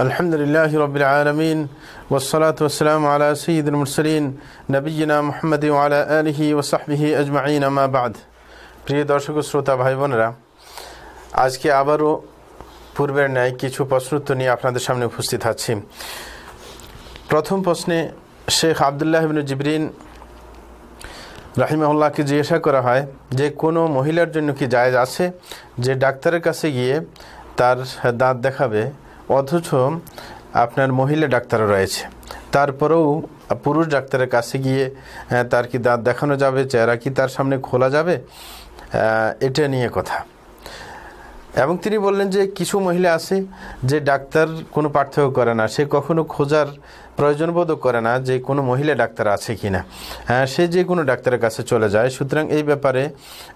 الحمد لله رب العالمين والصلاة والسلام على سيد المرسلين نبينا محمد وعلى آله وصحبه প্রিয় দর্শক শ্রোতা ভাই বোনেরা আজকে আবারও পূর্বের ন্যায় কিছু প্রশ্নোত্তর নিয়ে আপনাদের সামনে উপস্থিত আছি প্রথম প্রশ্নে শেখ আবদুল্লাহ বিন জিবরিন রাহিমাহুল্লাহকে জিজ্ঞাসা করা হয় যে কোনো মহিলার জন্য কি জায়েজ আছে যে ডাক্তারের কাছে গিয়ে তার দাঁত দেখাবে অথচ আপনার মহিলা ডাক্তার রয়েছে তারপরেও পুরুষ ডাক্তারের কাছে গিয়ে তার কি দাঁত দেখানো যাবে চেহারা কি তার সামনে খোলা যাবে এটা নিয়ে কথা এবং তিনি বললেন যে কিছু মহিলা আছে যে ডাক্তার কোনো পার্থক্য করে না সে কখনো খোঁজার প্রয়োজন করে না যে কোনো মহিলা ডাক্তার আছে কি না হ্যাঁ, সে যে কোনো ডাক্তারের কাছে চলে যায় সুতরাং এই ব্যাপারে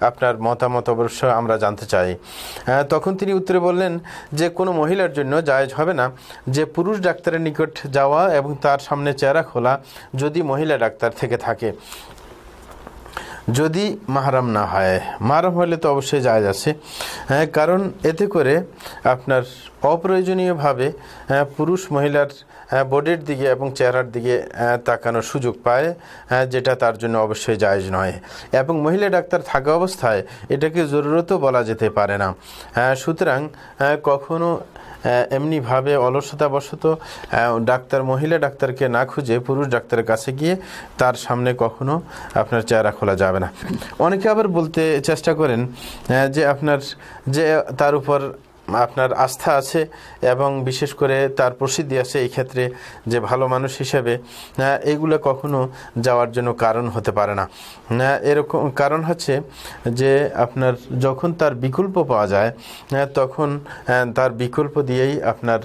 আপনার মতামত অবশ্য আমরা জানতে চাই হ্যাঁ, তখন তিনি উত্তরে বললেন যে কোনো মহিলার জন্য জায়জ হবে না যে পুরুষ ডাক্তারের নিকট যাওয়া এবং তার সামনে চেহারা খোলা যদি মহিলা ডাক্তার থেকে থাকে যদি মাহারাম না হয় মাহারাম হলে তো অবশ্যই যায় আছে হ্যাঁ কারণ এতে করে আপনার অপ্রয়োজনীয়ভাবে হ্যাঁ, পুরুষ মহিলার হ্যাঁ, বডির দিকে এবং চেহারার দিকে হ্যাঁ, তাকানোর সুযোগ পায় যেটা তার জন্য অবশ্যই জায়জ নয় এবং মহিলা ডাক্তার থাকা অবস্থায় এটাকে জরুরতও বলা যেতে পারে না সুতরাং কখনো এমনিভাবে অলসতাবশত ডাক্তার মহিলা ডাক্তারকে না খুঁজে পুরুষ ডাক্তারের কাছে গিয়ে তার সামনে কখনো আপনার চেহারা খোলা যাবে যাবে না অনেকে আবার বলতে চেষ্টা করেন যে আপনার যে তার উপর আপনার আস্থা আছে এবং বিশেষ করে তার প্রসিদ্ধি আছে এই ক্ষেত্রে যে ভালো মানুষ হিসেবে হ্যাঁ, এগুলো কখনো যাওয়ার জন্য কারণ হতে পারে না হ্যাঁ, এরকম কারণ হচ্ছে যে আপনার যখন তার বিকল্প পাওয়া যায় হ্যাঁ, তখন তার বিকল্প দিয়েই আপনার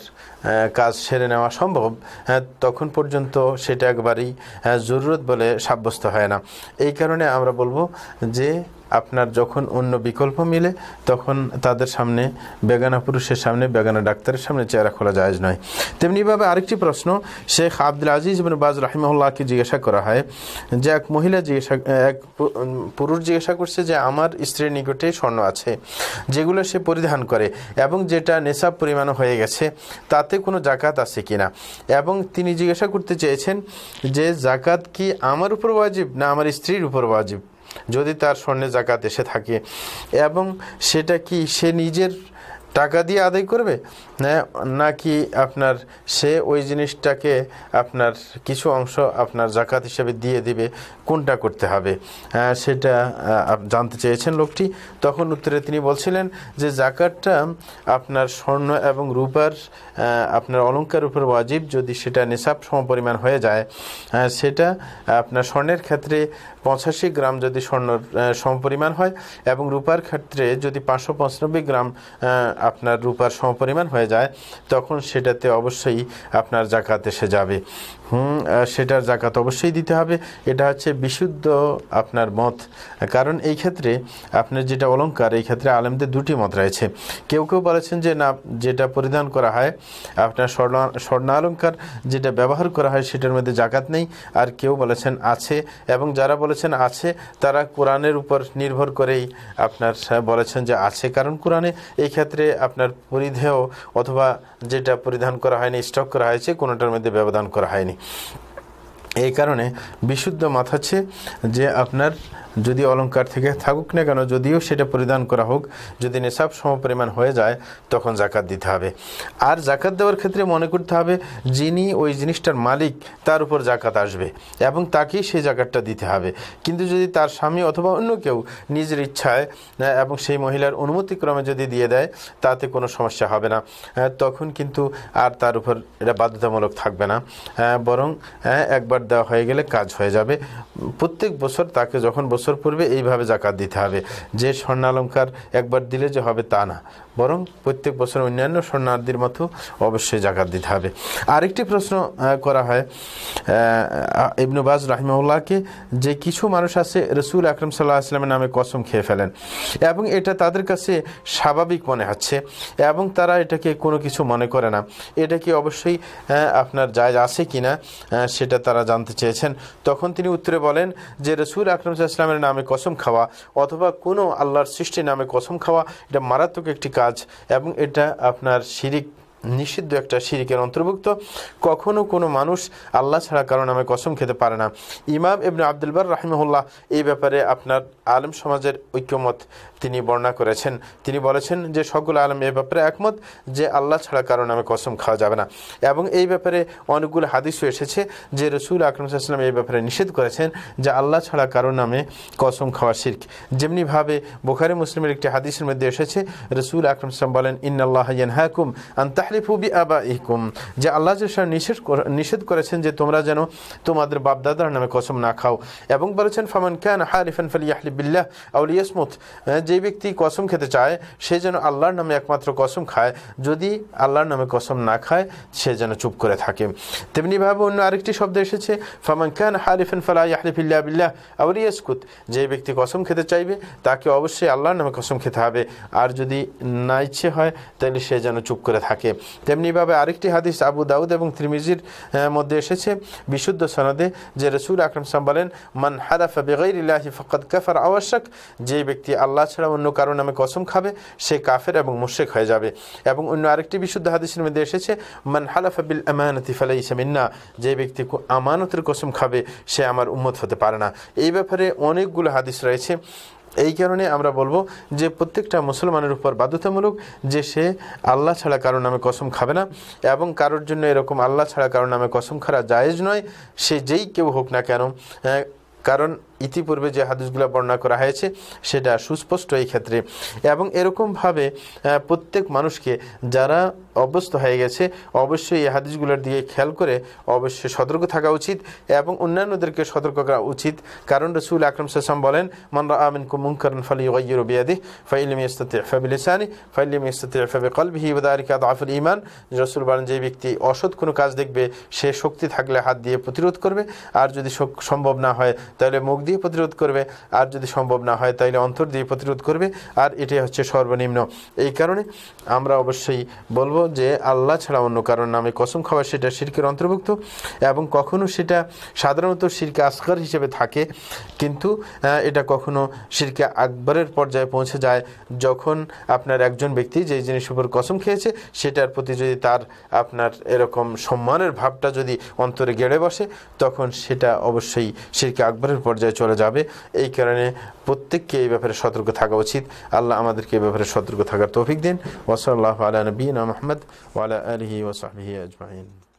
কাজ সেরে নেওয়া সম্ভব তখন পর্যন্ত সেটা একবারই জরুরত বলে সাব্যস্ত হয় না এই কারণে আমরা বলবো যে আপনার যখন অন্য বিকল্প মিলে তখন তাদের সামনে বেগানা পুরুষের সামনে বেগানা ডাক্তারের সামনে চেহারা খোলা যায় নয় তেমনিভাবে আরেকটি প্রশ্ন শেখ আব্দুল আজিজ ইবনে বাজ রাহিমুল্লাহকে জিজ্ঞাসা করা হয় যে এক মহিলা জিজ্ঞাসা এক পুরুষ জিজ্ঞাসা করছে যে আমার স্ত্রীর নিকটে স্বর্ণ আছে যেগুলো সে পরিধান করে এবং যেটা নেশাব পরিমাণ হয়ে গেছে তাতে কোনো জাকাত আছে কিনা এবং তিনি জিজ্ঞাসা করতে চেয়েছেন যে জাকাত কি আমার উপর ওয়াজিব না আমার স্ত্রীর উপর ওয়াজিব যদি তার স্বর্ণে জাকাত এসে থাকে এবং সেটা কি সে নিজের টাকা দিয়ে আদায় করবে নাকি আপনার সে ওই জিনিসটাকে আপনার কিছু অংশ আপনার জাকাত হিসেবে দিয়ে দিবে কোনটা করতে হবে সেটা জানতে চেয়েছেন লোকটি তখন উত্তরে তিনি বলছিলেন যে জাকাতটা আপনার স্বর্ণ এবং রূপার আপনার অলঙ্কার উপর ওয়াজিব যদি সেটা নিসাব সমপরিমাণ হয়ে যায় সেটা আপনার স্বর্ণের ক্ষেত্রে পঁচাশি গ্রাম যদি স্বর্ণ সমপরিমাণ হয় এবং রূপার ক্ষেত্রে যদি পাঁচশো গ্রাম আপনার রূপার সমপরিমাণ হয়ে যায় তখন সেটাতে অবশ্যই আপনার জাকাত এসে যাবে হুম সেটার জাকাত অবশ্যই দিতে হবে এটা হচ্ছে বিশুদ্ধ আপনার মত কারণ এই ক্ষেত্রে আপনার যেটা অলঙ্কার এই ক্ষেত্রে আলেমদের দুটি মত রয়েছে কেউ কেউ বলেছেন যে না যেটা পরিধান করা হয় আপনার স্বর্ণ স্বর্ণ অলঙ্কার যেটা ব্যবহার করা হয় সেটার মধ্যে জাকাত নেই আর কেউ বলেছেন আছে এবং যারা বলেছেন আছে তারা কোরআনের উপর নির্ভর করেই আপনার বলেছেন যে আছে কারণ কোরআনে এই ক্ষেত্রে আপনার পরিধেয় অথবা যেটা পরিধান করা হয়নি স্টক করা হয়েছে কোনোটার মধ্যে ব্যবধান করা হয়নি এই কারণে বিশুদ্ধ মাছ হচ্ছে যে আপনার যদি অলঙ্কার থেকে থাকুক না কেন যদিও সেটা পরিধান করা হোক যদি নেশাব সমপরিমাণ হয়ে যায় তখন জাকাত দিতে হবে আর জাকাত দেওয়ার ক্ষেত্রে মনে করতে হবে যিনি ওই জিনিসটার মালিক তার উপর জাকাত আসবে এবং তাকেই সেই জাকাতটা দিতে হবে কিন্তু যদি তার স্বামী অথবা অন্য কেউ নিজের ইচ্ছায় এবং সেই মহিলার অনুমতিক্রমে যদি দিয়ে দেয় তাতে কোনো সমস্যা হবে না তখন কিন্তু আর তার উপর এটা বাধ্যতামূলক থাকবে না বরং একবার দেওয়া হয়ে গেলে কাজ হয়ে যাবে প্রত্যেক বছর তাকে যখন বছর বছর পূর্বে এইভাবে জাকাত দিতে হবে যে স্বর্ণালঙ্কার একবার দিলে যে হবে তা না বরং প্রত্যেক বছর অন্যান্য স্বর্ণার্থীর মতো অবশ্যই জাকাত দিতে হবে আরেকটি প্রশ্ন করা হয় ইবনুবাজ রাহিমউল্লাহকে যে কিছু মানুষ আছে রসুল আকরম সাল্লাহ আসলামের নামে কসম খেয়ে ফেলেন এবং এটা তাদের কাছে স্বাভাবিক মনে হচ্ছে এবং তারা এটাকে কোনো কিছু মনে করে না এটা কি অবশ্যই আপনার জায়জ আছে কিনা সেটা তারা জানতে চেয়েছেন তখন তিনি উত্তরে বলেন যে রসুল আকরম সাল্লাহ ইসলামের নামে কসম খাওয়া অথবা কোনো আল্লাহর সৃষ্টির নামে কসম খাওয়া এটা মারাত্মক একটি কাজ এবং এটা আপনার শিরিক নিষিদ্ধ একটা শিরিকের অন্তর্ভুক্ত কখনো কোনো মানুষ আল্লাহ ছাড়া কারণ নামে কসম খেতে পারে না ইমাম এমনি আবদুলবার রাহিমহুল্লাহ এই ব্যাপারে আপনার আলেম সমাজের ঐক্যমত তিনি বর্ণনা করেছেন তিনি বলেছেন যে সকল আলম এ ব্যাপারে একমত যে আল্লাহ ছাড়া কারণ নামে কসম খাওয়া যাবে না এবং এই ব্যাপারে অনেকগুলো হাদিসও এসেছে যে রসুল আকরমসাল্লাম এই ব্যাপারে নিষেধ করেছেন যে আল্লাহ ছাড়া কারো নামে কসম খাওয়া শির্ক যেমনিভাবে বোখারি মুসলিমের একটি হাদিসের মধ্যে এসেছে রসুল আকরমসাল্লাম বলেন ইন্নআল্লাহ হাকুম আন্তাহ তাহরিফু বি আবা ইহকুম যে আল্লাহ যে নিষেধ নিষেধ করেছেন যে তোমরা যেন তোমাদের বাপদাদার নামে কসম না খাও এবং বলেছেন ফামান খান হারিফান ফালি আহলিবিল্লাহ আউলিয়াসমুত যে ব্যক্তি কসম খেতে চায় সে যেন আল্লাহর নামে একমাত্র কসম খায় যদি আল্লাহর নামে কসম না খায় সে যেন চুপ করে থাকে তেমনিভাবে অন্য আরেকটি শব্দ এসেছে ফামান খান হারিফান ফালাই আহলিফিল্লাহ বিল্লাহ আউলিয়াসকুত যে ব্যক্তি কসম খেতে চাইবে তাকে অবশ্যই আল্লাহর নামে কসম খেতে হবে আর যদি না ইচ্ছে হয় তাহলে সে যেন চুপ করে থাকে তেমনিভাবে আরেকটি হাদিস আবু দাউদ এবং ত্রিমিজির মধ্যে এসেছে বিশুদ্ধ সনদে যে রসুল আকরম সাম বলেন মান হাদাফা বেগৈরিল্লাহি ফকত কাফার আবশ্যক যে ব্যক্তি আল্লাহ ছাড়া অন্য কারো নামে কসম খাবে সে কাফের এবং মুশেক হয়ে যাবে এবং অন্য আরেকটি বিশুদ্ধ হাদিসের মধ্যে এসেছে মান হালাফা বিল আমানতি ফালাই ইসামিন্না যে ব্যক্তি আমানতের কসম খাবে সে আমার উম্মত হতে পারে না এই ব্যাপারে অনেকগুলো হাদিস রয়েছে এই কারণে আমরা বলবো যে প্রত্যেকটা মুসলমানের উপর বাধ্যতামূলক যে সে আল্লাহ ছাড়া কারো নামে কসম খাবে না এবং কারোর জন্য এরকম আল্লাহ ছাড়া কারোর নামে কসম খারা জায়েজ নয় সে যেই কেউ হোক না কেন কারণ ইতিপূর্বে যে হাদিসগুলো বর্ণনা করা হয়েছে সেটা সুস্পষ্ট এই ক্ষেত্রে এবং এরকমভাবে প্রত্যেক মানুষকে যারা অভ্যস্ত হয়ে গেছে অবশ্যই এই হাদিসগুলোর দিকে খেয়াল করে অবশ্যই সতর্ক থাকা উচিত এবং অন্যান্যদেরকে সতর্ক করা উচিত কারণ রসুল আকরম সাসম বলেন মানরা আমিন কুমুঙ্করন ফালি ফলি বিয়াদি ফাইলিম ইস্তাতে ফাবিলিসানি ফাইলিম ইস্তাতে ফাবি কলবিহি ওদারিকা দাফুল ইমান রসুল বলেন যে ব্যক্তি অসৎ কোনো কাজ দেখবে সে শক্তি থাকলে হাত দিয়ে প্রতিরোধ করবে আর যদি সম্ভব না হয় তাহলে মুখ দিয়ে প্রতিরোধ করবে আর যদি সম্ভব না হয় তাহলে অন্তর দিয়ে প্রতিরোধ করবে আর এটাই হচ্ছে সর্বনিম্ন এই কারণে আমরা অবশ্যই বলবো যে আল্লাহ ছাড়া অন্য কারণ নামে কসম খাওয়া সেটা শির্কের অন্তর্ভুক্ত এবং কখনো সেটা সাধারণত শিরকে আসকার হিসেবে থাকে কিন্তু এটা কখনো শিরকে আকবরের পর্যায়ে পৌঁছে যায় যখন আপনার একজন ব্যক্তি যে জিনিস উপর কসম খেয়েছে সেটার প্রতি যদি তার আপনার এরকম সম্মানের ভাবটা যদি অন্তরে গেড়ে বসে তখন সেটা অবশ্যই শিরকে আকবরের পর্যায়ে চলে যাবে এই কারণে প্রত্যেককে এই ব্যাপারে সতর্ক থাকা উচিত আল্লাহ আমাদেরকে এই ব্যাপারে সতর্ক থাকার তৌফিক দিন ওসল্লাহ আলা নবীন মহম্মদ ওয়ালা আলহি ওসহি আজমাইন